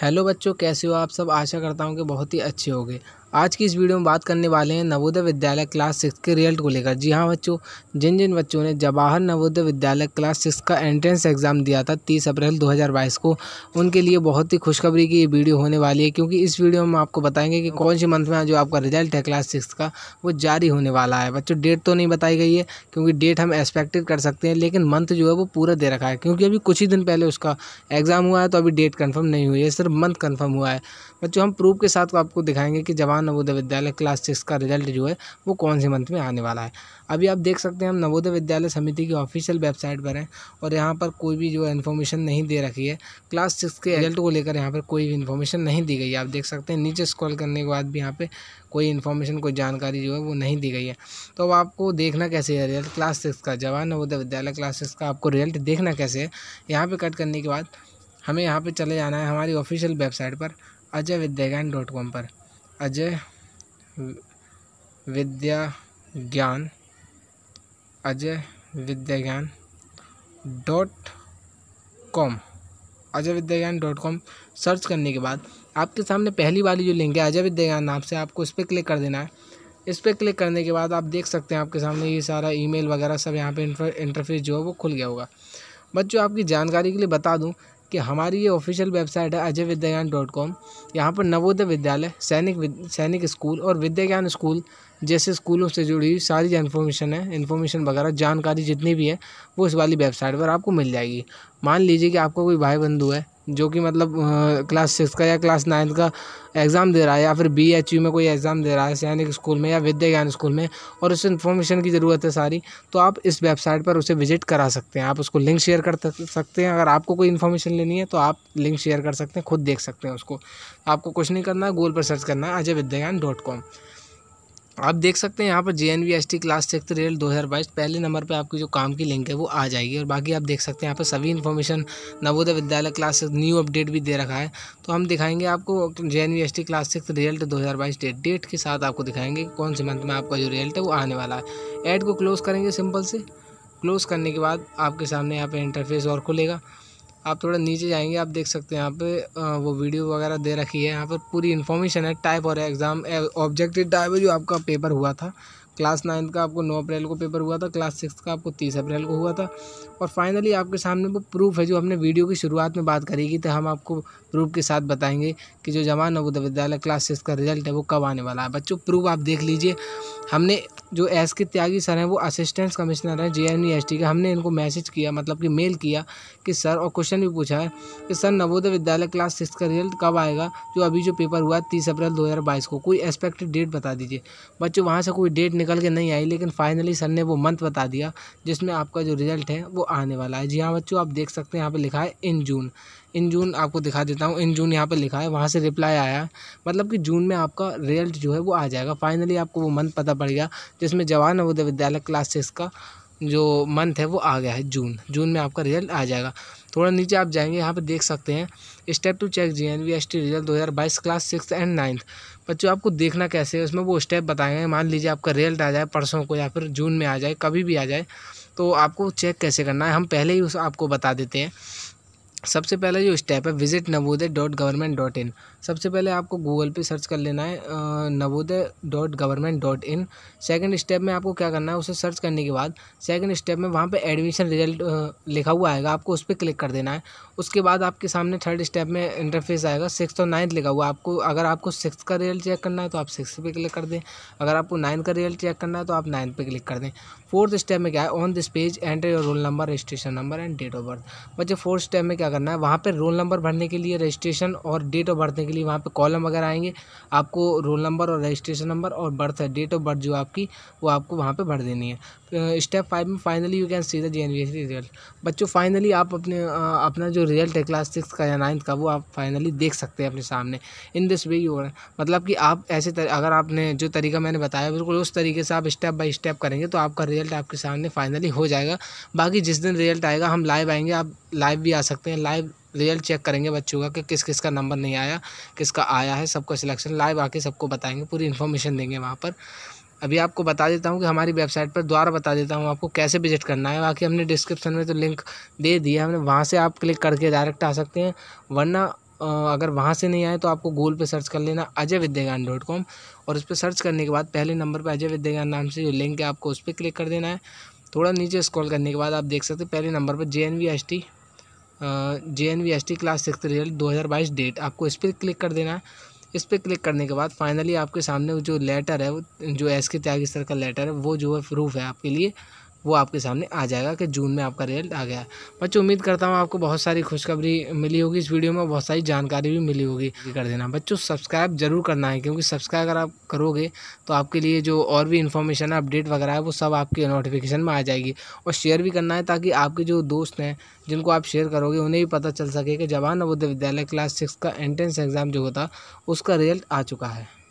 hello बच्चों कैसे हो आप सब आशा करता हूँ कि बहुत ही अच्छे होंगे आज की इस वीडियो में बात करने वाले हैं नवोदय विद्यालय क्लास सिक्स के रिजल्ट को लेकर जी हाँ बच्चों जिन जिन बच्चों ने जवाहर नवोदय विद्यालय क्लास सिक्स का एंट्रेंस एग्ज़ाम दिया था तीस अप्रैल 2022 को उनके लिए बहुत ही खुशखबरी की ये वीडियो होने वाली है क्योंकि इस वीडियो में आपको बताएंगे कि कौन से मंथ में जो आपका रिजल्ट है क्लास सिक्स का वो जारी होने वाला है बच्चों डेट तो नहीं बताई गई है क्योंकि डेट हम एक्सपेक्टेड कर सकते हैं लेकिन मंथ जो है वो पूरा दे रखा है क्योंकि अभी कुछ ही दिन पहले उसका एग्ज़ाम हुआ है तो अभी डेट कन्फर्म नहीं हुई है सिर्फ मंथ कन्फर्म हुआ है बच्चों हम प्रूफ के साथ आपको दिखाएंगे कि जवान नवोदय विद्यालय क्लास सिक्स का रिजल्ट जो है वो कौन से मंथ में आने वाला है अभी आप देख सकते हैं हम नवोदय विद्यालय समिति की ऑफिशियल वेबसाइट पर हैं और यहाँ पर कोई भी जो है इन्फॉर्मेशन नहीं दे रखी है क्लास सिक्स के रिजल्ट को लेकर यहाँ पर कोई भी इन्फॉर्मेशन नहीं दी गई है आप देख सकते हैं नीचे स्क्रॉल करने के बाद भी यहाँ पर कोई इन्फॉर्मेशन कोई जानकारी जो है वो नहीं दी गई है तो अब आपको देखना कैसे है रिजल्ट क्लास सिक्स का जवान नवोदय विद्यालय क्लास सिक्स का आपको रिजल्ट देखना कैसे है यहाँ पर कट करने के बाद हमें यहाँ पे चले जाना है हमारी ऑफिशियल वेबसाइट पर अजय विद्यागान डॉट कॉम पर अजय विद्या ज्ञान अजय विद्या ज्ञान डॉट कॉम अजय विद्या ज्ञान डॉट कॉम सर्च करने के बाद आपके सामने पहली वाली जो लिंक है अजय विद्या ज्ञान नाम से आपको इस पर क्लिक कर देना है इस पर क्लिक करने के बाद आप देख सकते हैं आपके सामने ये सारा ईमेल वगैरह सब यहाँ पे इंटरफेस जो है वो खुल गया होगा जो आपकी जानकारी के लिए बता दूँ कि हमारी ये ऑफिशियल वेबसाइट है अजय विद्या डॉट कॉम यहाँ पर नवोदय विद्यालय सैनिक सैनिक स्कूल और विद्या ज्ञान स्कूल जैसे स्कूलों से जुड़ी हुई सारी जो इन्फॉर्मेशन है इन्फॉर्मेशन वगैरह जानकारी जितनी भी है वो इस वाली वेबसाइट पर आपको मिल जाएगी मान लीजिए कि आपका कोई भाई बंधु है जो कि मतलब क्लास सिक्स का या क्लास नाइन्थ का एग्ज़ाम दे रहा है या फिर बी एच यू में कोई एग्ज़ाम दे रहा है सैनिक स्कूल में या विद्या ज्ञान स्कूल में और उसे इन्फॉर्मेशन की ज़रूरत है सारी तो आप इस वेबसाइट पर उसे विजिट करा सकते हैं आप उसको लिंक शेयर कर सकते हैं अगर आपको कोई इन्फॉर्मेशन लेनी है तो आप लिंक शेयर कर सकते हैं खुद देख सकते हैं उसको आपको कुछ नहीं करना है गूगल पर सर्च करना है अजय विद्या ज्ञान डॉट कॉम आप देख सकते हैं यहाँ पर J N V S T class six रेल बाईस पहले नंबर पे आपकी जो काम की लिंक है वो आ जाएगी और बाकी आप देख सकते हैं यहाँ पर सभी information Navodaya Vidyalaya class six new update भी दे रखा है तो हम दिखाएंगे आपको J N V S T class six result दो हज़ार बाईस डेट डेट के साथ आपको दिखाएंगे कौन से मंथ में आपका जो रिजल्ट है वो आने वाला है एड को क्लोज़ करेंगे सिंपल से क्लोज़ करने के बाद आपके सामने यहाँ पर इंटरफेस और खुलेगा आप थोड़ा नीचे जाएंगे आप देख सकते हैं यहाँ पे वो वीडियो वगैरह दे रखी है यहाँ पर पूरी इन्फॉर्मेशन है टाइप और एग्ज़ाम ऑब्जेक्टिव टाइप है जो आपका पेपर हुआ था क्लास नाइन्थ का आपको नौ अप्रैल को पेपर हुआ था क्लास सिक्स का आपको तीस अप्रैल को हुआ था और फाइनली आपके सामने वो प्रूफ है जो हमने वीडियो की शुरुआत में बात करी थी तो हम आपको प्रूफ के साथ बताएंगे कि जो जवान नवोदय विद्यालय क्लास सिक्स का रिजल्ट है वो कब आने वाला है बच्चों प्रूफ आप देख लीजिए हमने जो एस के त्यागी सर हैं वो असिस्टेंट कमिश्नर हैं जे एन एस टी के हमने इनको मैसेज किया मतलब कि मेल किया कि सर और क्वेश्चन भी पूछा है कि sir Navodaya Vidyalaya class six का रिजल्ट कब आएगा जो अभी जो पेपर हुआ है तीस अप्रैल दो को कोई एक्सपेक्टेड डेट बता दीजिए बच्चों वहाँ से कोई डेट निकल के नहीं आई लेकिन फाइनली सर ने वो मंथ बता दिया जिसमें आपका जो रिज़ल्ट है वो आने वाला है जी हाँ बच्चों आप देख सकते हैं यहाँ पर लिखा है इन जून इन जून आपको दिखा देता हूँ इन जून यहाँ पर लिखा है वहाँ से रिप्लाई आया मतलब कि जून में आपका रिजल्ट जो है वो आ जाएगा फाइनली आपको वो मंथ पता पड़ गया जिसमें जवान नवोदय विद्यालय क्लास सिक्स का जो मंथ है वो आ गया है जून जून में आपका रिजल्ट आ जाएगा थोड़ा नीचे आप जाएंगे यहाँ पे देख सकते हैं step two check J N V S T result दो हज़ार बाईस क्लास सिक्स एंड नाइन्थ बच्चों आपको देखना कैसे है उसमें वो स्टेप बताएंगे मान लीजिए आपका रिजल्ट आ जाए परसों को या फिर जून में आ जाए कभी भी आ जाए तो आपको चेक कैसे करना है हम पहले ही उस आपको बता देते हैं सबसे पहला जो स्टेप है visit Navodaya dot government dot in सबसे पहले आपको गूगल पे सर्च कर लेना है Navodaya dot government dot in second step में आपको क्या करना है उसे सर्च करने के बाद सेकेंड स्टेप में वहाँ पे एडमिशन रिजल्ट लिखा हुआ आएगा आपको उस पर क्लिक कर देना है उसके बाद आपके सामने थर्ड स्टेप में इंटरफेस आएगा सिक्स और नाइन्थ लिखा हुआ आपको अगर आपको सिक्स का रिजल्ट चेक करना है तो आप सिक्स पर क्लिक कर दें अगर आपको नाइन्थ का रिजल्ट चेक करना है तो आप नाइन्थ पर क्लिक कर दें फोर्थ स्टेप में क्या है on this page enter your roll number registration number and date of birth बच्चे फोर्थ स्टेप में क्या करना है वहाँ पर रोल नंबर भरने के लिए रजिस्ट्रेशन और डेट ऑफ बर्थ के लिए वहाँ पर कॉलम वगैरह आएंगे आपको रोल नंबर और रजिस्ट्रेशन नंबर और बर्थ है डेट ऑफ बर्थ जो आपकी वो आपको वहाँ पर भर देनी है स्टेप फाइव में finally you can see the J result बच्चों फाइनली आप अपने अपना जो रिजल्ट है क्लास सिक्स का या नाइन्थ का वो आप फाइनली देख सकते हैं अपने सामने इन दिस वे यू मतलब कि आप ऐसे तर, अगर आपने जो तरीका मैंने बताया बिल्कुल उस तरीके से आप स्टेप बाई स्टेप करेंगे तो आपका रिजल्ट रिजल्ट आपके सामने फाइनली हो जाएगा बाकी जिस दिन रिजल्ट आएगा हम लाइव आएंगे आप लाइव भी आ सकते हैं लाइव रिजल्ट चेक करेंगे बच्चों का कि किस किस का नंबर नहीं आया किसका आया है सबका सिलेक्शन लाइव आके सबको बताएंगे पूरी इन्फॉर्मेशन देंगे वहाँ पर अभी आपको बता देता हूँ कि हमारी वेबसाइट पर द्वारा बता देता हूँ आपको कैसे विजिट करना है बाकी हमने डिस्क्रिप्शन में तो लिंक दे दिया हमने वहाँ से आप क्लिक करके डायरेक्ट आ सकते हैं वरना अगर वहाँ से नहीं आए तो आपको गूगल पे सर्च कर लेना अजय विद्यागान डॉट कॉम और उस पर सर्च करने के बाद पहले नंबर पर अजय विद्यागान नाम से जो लिंक है आपको उस पर क्लिक कर देना है थोड़ा नीचे स्क्रॉल करने के बाद आप देख सकते हैं पहले नंबर पर J N V S T J N V S T class six result दो हज़ार बाईस डेट आपको इस पर क्लिक कर देना है इस पर क्लिक करने के बाद फाइनली आपके सामने जो लेटर है वो जो एस के त्यागी सर का लेटर है वो जो है प्रूफ है आपके लिए वो आपके सामने आ जाएगा कि जून में आपका रिजल्ट आ गया बच्चों उम्मीद करता हूँ आपको बहुत सारी खुशखबरी मिली होगी इस वीडियो में बहुत सारी जानकारी भी मिली होगी कर देना बच्चों सब्सक्राइब ज़रूर करना है क्योंकि सब्सक्राइब अगर आप करोगे तो आपके लिए जो और भी इन्फॉर्मेशन है अपडेट वगैरह है वो सब आपके नोटिफिकेशन में आ जाएगी और शेयर भी करना है ताकि आपके जो दोस्त हैं जिनको आप शेयर करोगे उन्हें भी पता चल सके कि जवान नवोदय विद्यालय क्लास सिक्स का एंट्रेंस एग्ज़ाम जो होता उसका रिजल्ट आ चुका है